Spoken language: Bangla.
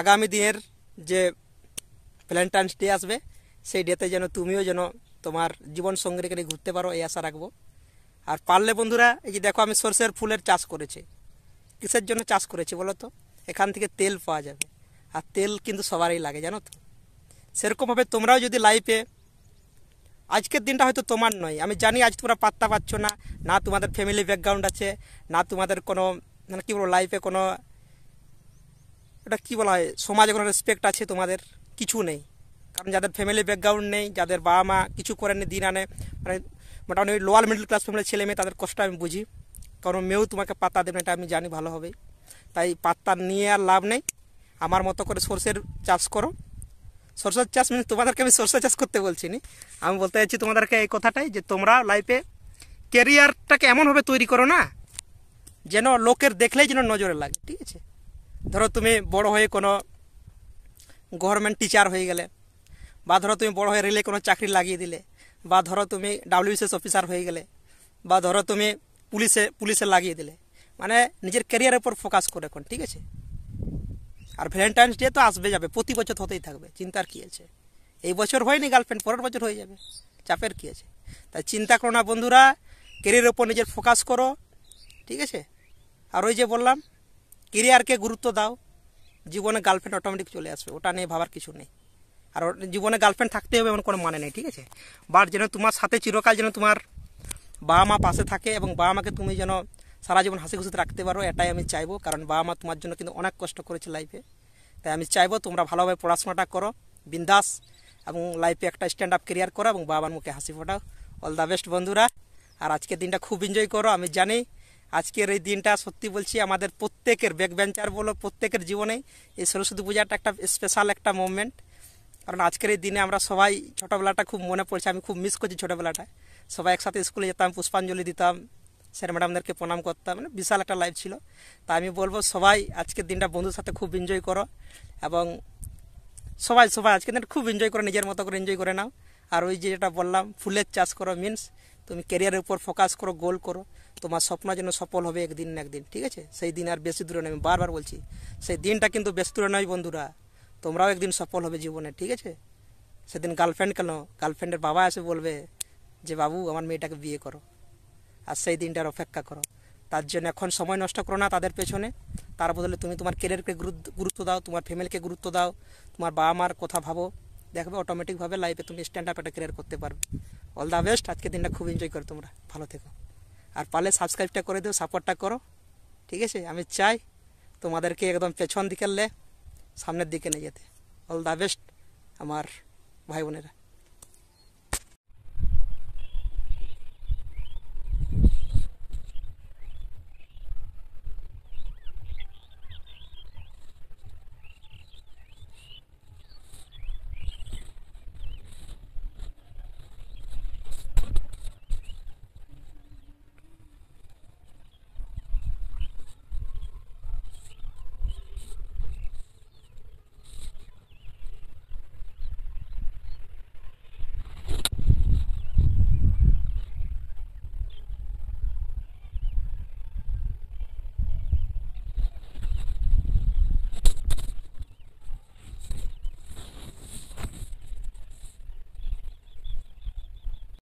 আগামী দিনের যে ভ্যালেন্টাইন্স ডে আসবে সেই ডেতে যেন তুমিও যেন তোমার জীবন সঙ্গীকে নিয়ে ঘুরতে পারো এই আশা রাখবো আর পারলে বন্ধুরা এই যে দেখো আমি সর্ষের ফুলের চাষ করেছি কিসের জন্য চাষ করেছি বলো তো এখান থেকে তেল পাওয়া যাবে আর তেল কিন্তু সবারই লাগে জানো তো সেরকমভাবে তোমরাও যদি লাইফে আজকের দিনটা হয়তো তোমার নয় আমি জানি আজ তোমরা পাত্তা পাচ্ছ না না তোমাদের ফ্যামিলি ব্যাকগ্রাউন্ড আছে না তোমাদের কোনো মানে কী বলবো লাইফে কোনো ওটা কি বলা হয় সমাজে কোনো রেসপেক্ট আছে তোমাদের কিছু নেই কারণ যাদের ফ্যামিলি ব্যাকগ্রাউন্ড নেই যাদের বাবা মা কিছু করেনি দিন আনে মানে মোটামুটি লোয়ার মিডল ক্লাস ফ্যামিলির ছেলে মেয়ে তাদের কষ্ট আমি বুঝি কারণ মেয়েও তোমাকে পাত্তা দেবে এটা আমি জানি ভালোভাবে তাই পাত্তা নিয়ে আর লাভ নেই আমার মতো করে সর্ষের চাষ করো সরষের চাষ মানে তোমাদেরকে আমি সরষে চাষ করতে বলছি নি আমি বলতে চাইছি তোমাদেরকে এই কথাটাই যে তোমরা লাইফে কেরিয়ারটাকে এমনভাবে তৈরি করো না যেন লোকের দেখলেই যেন নজরে লাগে ঠিক আছে ধরো তুমি বড় হয়ে কোনো গভর্নমেন্ট টিচার হয়ে গেলে বা ধরো তুমি বড় হয়ে রেলে কোনো চাকরি লাগিয়ে দিলে বা ধরো তুমি ডাব্লিউসিএস অফিসার হয়ে গেলে বা ধরো তুমি পুলিশে পুলিশে লাগিয়ে দিলে মানে নিজের ক্যারিয়ারের উপর ফোকাস করে এখন ঠিক আছে আর ভ্যালেন্টাইন্স ডে তো আসবে যাবে প্রতি বছর হতেই থাকবে চিন্তার কী আছে এই বছর হয়নি গার্লফ্রেন্ড পরের বছর হয়ে যাবে চাপের কী আছে তাই চিন্তা করো না বন্ধুরা ক্যারিয়ারের উপর নিজের ফোকাস করো ঠিক আছে আর ওই যে বললাম কেরিয়ারকে গুরুত্ব দাও জীবনে গার্লফ্রেন্ড অটোমেটিক চলে আসবে ওটা নিয়ে ভাবার কিছু নেই আর জীবনে গার্লফ্রেন্ড থাকতে হবে এমন কোনো মানে নেই ঠিক আছে বাট যেন তোমার সাথে চিরকাল যেন তোমার বাবা মা পাশে থাকে এবং বাবা মাকে তুমি যেন সারা জীবন হাসি খুশিতে রাখতে পারো এটাই আমি চাইবো কারণ বাবা মা তোমার জন্য কিন্তু অনেক কষ্ট করেছে লাইফে তাই আমি চাইবো তোমরা ভালোভাবে পড়াশোনাটা করো বিন্দাস এবং লাইফে একটা স্ট্যান্ড আপ কেরিয়ার করো এবং বাবার মুখে হাসি ফোটাও অল দ্য বেস্ট বন্ধুরা আর আজকের দিনটা খুব এনজয় করো আমি জানি আজকের এই দিনটা সত্যি বলছি আমাদের প্রত্যেকের ব্যাক বেঞ্চার বলো প্রত্যেকের জীবনে এই সরস্বতী পূজাটা একটা স্পেশাল একটা মুভমেন্ট কারণ আজকের এই দিনে আমরা সবাই ছোটোবেলাটা খুব মনে পড়ছে আমি খুব মিস করছি ছোটোবেলাটা সবাই একসাথে স্কুলে যেতাম পুষ্পাঞ্জলি দিতাম স্যার ম্যাডামদেরকে প্রণাম করতাম মানে বিশাল একটা লাইফ ছিল তা আমি বলবো সবাই আজকের দিনটা বন্ধুর সাথে খুব এনজয় করো এবং সবাই সবাই আজকের দিনটা খুব এনজয় করো নিজের মতো করে এনজয় করে নাও আর ওই যে যেটা বললাম ফুলের চাষ করো মিনস তুমি ক্যারিয়ারের উপর ফোকাস করো গোল করো তোমার স্বপ্ন যেন সফল হবে একদিন না একদিন ঠিক আছে সেই দিন আর বেশি দূরে নয় আমি বারবার বলছি সেই দিনটা কিন্তু বেশি দূরে নয় বন্ধুরা তোমরাও একদিন সফল হবে জীবনে ঠিক আছে সেদিন গার্লফ্রেন্ড কেন গার্লফ্রেন্ডের বাবা এসে বলবে যে বাবু আমার মেয়েটাকে বিয়ে করো আর সেই দিনটার অপেক্ষা করো তার জন্য এখন সময় নষ্ট করো না তাদের পেছনে তার বদলে তুমি তোমার কেরিয়ারকে গুরুত্ব দাও তোমার ফ্যামিলিকে গুরুত্ব দাও তোমার বাবা মার কথা ভাবো দেখবে অটোমেটিকভাবে লাইফে তুমি স্ট্যান্ড আপ একটা ক্রিয়েট করতে পারবে অল দ্য বেস্ট আজকে দিনটা খুব এনজয় করো তোমরা ভালো থেকো আর পারলে সাবস্ক্রাইবটা করে দিও সাপোর্টটা করো ঠিক আছে আমি চাই তোমাদেরকে একদম পেছন দিকে লে সামনের দিকে নিয়ে যেতে অল দ্য বেস্ট আমার ভাই বোনেরা